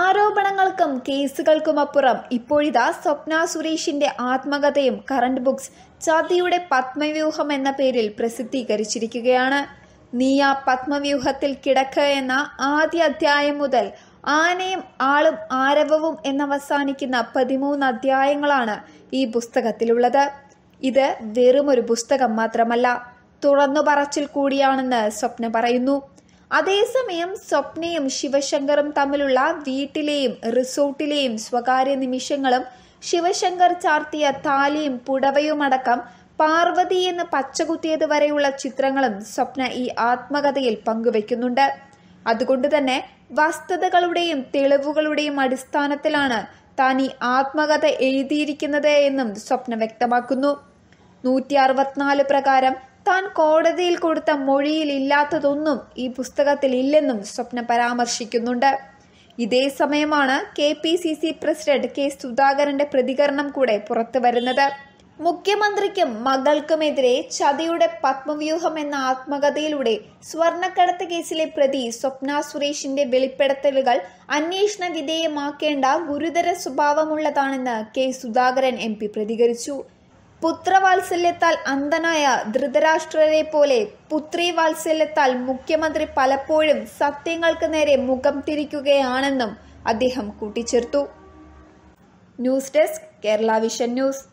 ആരോപണങ്ങൾക്കും കേസുകൾക്കുമപ്പുറം ഇപ്പോഴിതാ സ്വപ്ന സുരേഷിന്റെ ആത്മകഥയും current books ചതിയുടെ പത്മവ്യൂഹം എന്ന പേരിൽ പ്രസിദ്ധീകരിച്ചിരിക്കുകയാണ് നീയ പത്മവ്യൂഹത്തിൽ കിടക്ക എന്ന ആദ്യ അധ്യായം മുതൽ ആനയും ആളും ആരവവും എന്നവസാനിക്കുന്ന പതിമൂന്ന് അധ്യായങ്ങളാണ് ഈ പുസ്തകത്തിലുള്ളത് ഇത് വെറുമൊരു പുസ്തകം മാത്രമല്ല തുറന്നു പറച്ചിൽ കൂടിയാണെന്ന് സ്വപ്ന പറയുന്നു അതേസമയം സ്വപ്നയും ശിവശങ്കറും തമ്മിലുള്ള വീട്ടിലെയും റിസോർട്ടിലെയും സ്വകാര്യ നിമിഷങ്ങളും ശിവശങ്കർ ചാർത്തിയ താലിയും പുടവയുമടക്കം പാർവതി എന്ന് പച്ചകുത്തിയത് വരെയുള്ള ചിത്രങ്ങളും സ്വപ്ന ഈ ആത്മകഥയിൽ പങ്കുവെക്കുന്നുണ്ട് അതുകൊണ്ട് തന്നെ വസ്തുതകളുടെയും തെളിവുകളുടെയും അടിസ്ഥാനത്തിലാണ് താൻ ഈ ആത്മകഥ എഴുതിയിരിക്കുന്നത് എന്നും സ്വപ്ന വ്യക്തമാക്കുന്നു നൂറ്റി അറുപത്തിനാല് പ്രകാരം താൻ കോടതിയിൽ കൊടുത്ത മൊഴിയിൽ ഇല്ലാത്തതൊന്നും ഈ പുസ്തകത്തിൽ ഇല്ലെന്നും സ്വപ്ന പരാമർശിക്കുന്നുണ്ട് ഇതേ സമയമാണ് K P C C president K സുധാകരന്റെ പ്രതികരണം കൂടെ പുറത്തു വരുന്നത് മുഖ്യമന്ത്രിക്കും മകൾക്കുമെതിരെ ചതിയുടെ പത്മവ്യൂഹം എന്ന ആത്മകഥയിലൂടെ സ്വർണ്ണക്കടത്ത് കേസിലെ പ്രതി സ്വപ്ന സുരേഷിന്റെ വെളിപ്പെടുത്തലുകൾ അന്വേഷണ വിധേയമാക്കേണ്ട ഗുരുതര സ്വഭാവമുള്ളതാണെന്ന് കെ സുധാകരൻ എം പ്രതികരിച്ചു പുത്രവാത്സല്യത്താൽ അന്ധനായ ധൃതരാഷ്ട്രരെ പോലെ പുത്രിവാത്സല്യത്താൽ മുഖ്യമന്ത്രി പലപ്പോഴും സത്യങ്ങൾക്ക് നേരെ മുഖം തിരിക്കുകയാണെന്നും അദ്ദേഹം കൂട്ടിച്ചേർത്തു news desk Kerala vision news